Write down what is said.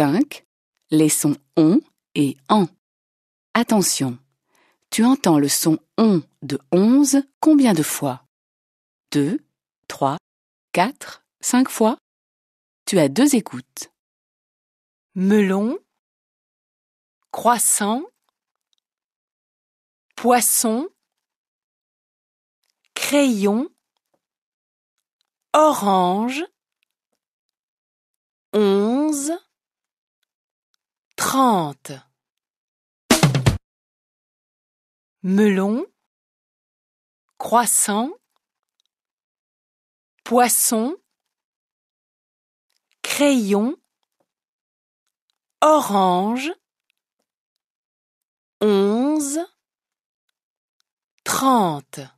5. Les sons on et en. Attention, tu entends le son on de 11 combien de fois 2, 3, 4, 5 fois Tu as deux écoutes. Melon, croissant, poisson, crayon, orange, trente. Melon, croissant, poisson, crayon, orange, onze, trente.